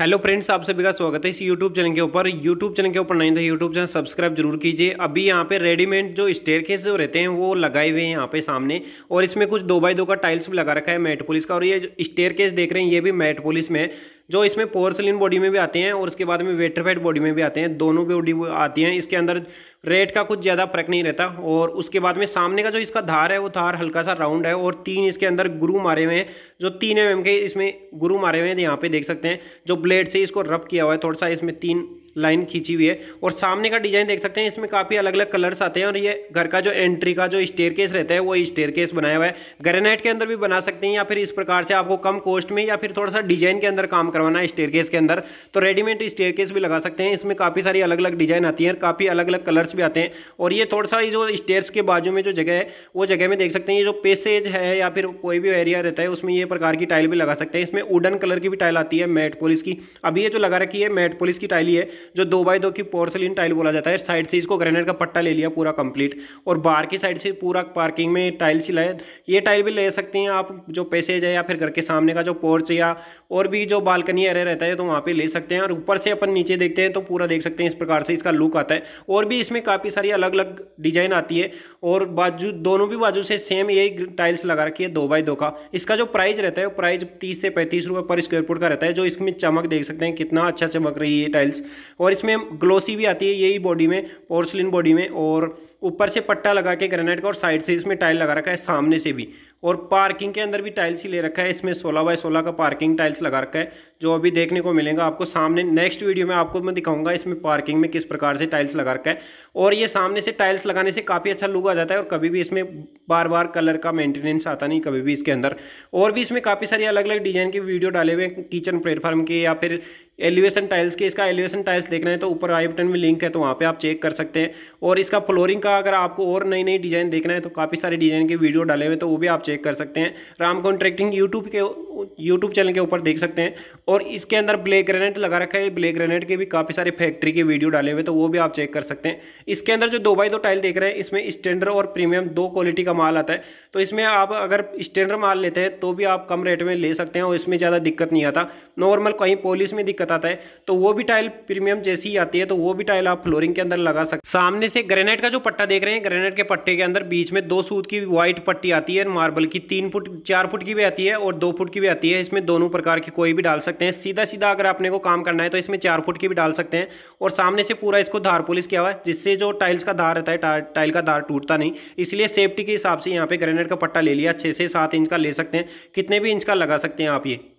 hello friends आप सभी का स्वागत है इस यूट्यूब चैनल के ऊपर यूट्यूब चैनल के ऊपर नहीं था यूट्यूब चैनल सब्सक्राइब जरूर कीजिए अभी यहाँ पे रेडीमेड जो स्टेयर जो रहते हैं वो लगाए हुए हैं यहाँ पे सामने और इसमें कुछ दो बाई दो का टाइल्स भी लगा रखा है मैट पुलिस का और ये केस देख रहे हैं ये भी मैट पुलिस में जो इसमें पोर्सलिन बॉडी में भी आते हैं और उसके बाद में वेटरफेट बॉडी में भी आते हैं दोनों बॉडी आती हैं इसके अंदर रेट का कुछ ज़्यादा फर्क नहीं रहता और उसके बाद में सामने का जो इसका धार है वो धार हल्का सा राउंड है और तीन इसके अंदर गुरु मारे हुए हैं जो तीन एम के इसमें गुरु मारे हुए हैं तो यहाँ पे देख सकते हैं जो ब्लेड से इसको रब किया हुआ है थोड़ा सा इसमें तीन लाइन खींची हुई है और सामने का डिजाइन देख सकते हैं इसमें काफ़ी अलग अलग कलर्स आते हैं और ये घर का जो एंट्री का जो स्टेयर केस रहता है वो स्टेयर केस बनाया हुआ है ग्रेनाइट के अंदर भी बना सकते हैं या फिर इस प्रकार से आपको कम कॉस्ट में या फिर थोड़ा सा डिजाइन के अंदर काम करवाना है स्टेयर केस के अंदर तो रेडीमेड स्टेयर केस भी लगा सकते हैं इसमें काफ़ी सारी अलग अलग डिजाइन आती है काफ़ी अलग अलग कलर्स भी आते हैं और ये थोड़ा सा जो स्टेयर्स के बाजू में जो जगह है वो जगह में देख सकते हैं ये जो पेसेज है या फिर कोई भी एरिया रहता है उसमें ये प्रकार की टाइल भी लगा सकते हैं इसमें वुडन कलर की भी टाइल आती है मेट पोलिस की अभी ये जो लगा रखी है मेट पोलिस की टाइल ही है जो दो बाई दो की पोर्सलिन टाइल बोला जाता है साइड से इसको ग्रेनेड का पट्टा ले लिया पूरा कंप्लीट और बाहर की साइड से पूरा पार्किंग में टाइल्स ही लाए ये टाइल भी ले सकते हैं आप जो पैसेज है या फिर घर के सामने का जो पोर्च या और भी जो बालकनी एरिया रहता है तो वहाँ पर ले सकते हैं और ऊपर से अपन नीचे देखते हैं तो पूरा देख सकते हैं इस प्रकार से इसका लुक आता है और भी इसमें काफ़ी सारी अलग अलग डिजाइन आती है और बाजू दोनों भी बाजू से सेम यही टाइल्स लगा रखी है दो बाई दो का इसका जो प्राइस रहता है वो प्राइस तीस से पैंतीस रुपये पर स्क्वायर फुट का रहता है जो इसमें चमक देख सकते हैं कितना अच्छा चमक रही है टाइल्स और इसमें ग्लोसी भी आती है यही बॉडी में पोर्सलिन बॉडी में और ऊपर से पट्टा लगा के ग्रेनाइट का और साइड से इसमें टाइल लगा रखा है सामने से भी और पार्किंग के अंदर भी टाइल्स ही ले रखा है इसमें सोलह बाय सोलह का पार्किंग टाइल्स लगा रखा है जो अभी देखने को मिलेगा आपको सामने नेक्स्ट वीडियो में आपको मैं दिखाऊंगा इसमें पार्किंग में किस प्रकार से टाइल्स लगा रखा है और ये सामने से टाइल्स लगाने से काफ़ी अच्छा लुक आ जाता है और कभी भी इसमें बार बार कलर का मेंटेनेंस आता नहीं कभी भी इसके अंदर और भी इसमें काफ़ी सारी अलग अलग डिजाइन के वीडियो डाले हुए हैं किचन प्लेटफॉर्म के या फिर एलिवेशन टाइल्स के इसका एलिवेशन टाइल्स देखना है तो ऊपर आई बटन में लिंक है तो वहाँ पे आप चेक कर सकते हैं और इसका फ्लोरिंग का अगर आपको और नई नई डिजाइन देखना है तो काफ़ी सारे डिजाइन के वीडियो डाले हुए हैं तो वो भी आप चेक कर सकते हैं राम कॉन्ट्रैक्टिंग यूट्यूब के यूट्यूब चैनल के ऊपर देख सकते हैं और इसके अंदर ब्लैक ग्रेनेट लगा रखा है ब्लैक ग्रेनेट के भी काफ़ी सारे फैक्ट्री के वीडियो डाले हुए तो वो भी आप चेक कर सकते हैं इसके अंदर जो दो बाई दो टाइल देख रहे हैं इसमें स्टैंडर्ड और प्रीमियम दो क्वालिटी का माल आता है तो इसमें आप अगर स्टैंडर्ड माल लेते हैं तो भी आप कम रेट में ले सकते हैं और इसमें ज़्यादा दिक्कत नहीं आता नॉर्मल कहीं पॉलिस में दिक्कत आता है तो वो भी टाइल प्रीमियम जैसी ही आती है तो वो भी टाइल आप फ्लोरिंग के अंदर लगा सकते सामने से ग्रेनेट का जो पट्टा देख रहे हैं ग्रेनेट के पट्टे के अंदर बीच में दो सूद की व्हाइट पट्टी आती है मार्बल बल्कि तीन फुट चार फुट की भी आती है और दो फुट की भी आती है इसमें दोनों प्रकार की कोई भी डाल सकते हैं सीधा सीधा अगर आपने को काम करना है तो इसमें चार फुट की भी डाल सकते हैं और सामने से पूरा इसको धार पुलिस किया हुआ है जिससे जो टाइल्स का धार रहता है टाइल का धार टूटता नहीं इसलिए सेफ्टी के हिसाब से यहाँ पे ग्रेनेड का पट्टा ले लिया छः से सात इंच का ले सकते हैं कितने भी इंच का लगा सकते हैं आप ये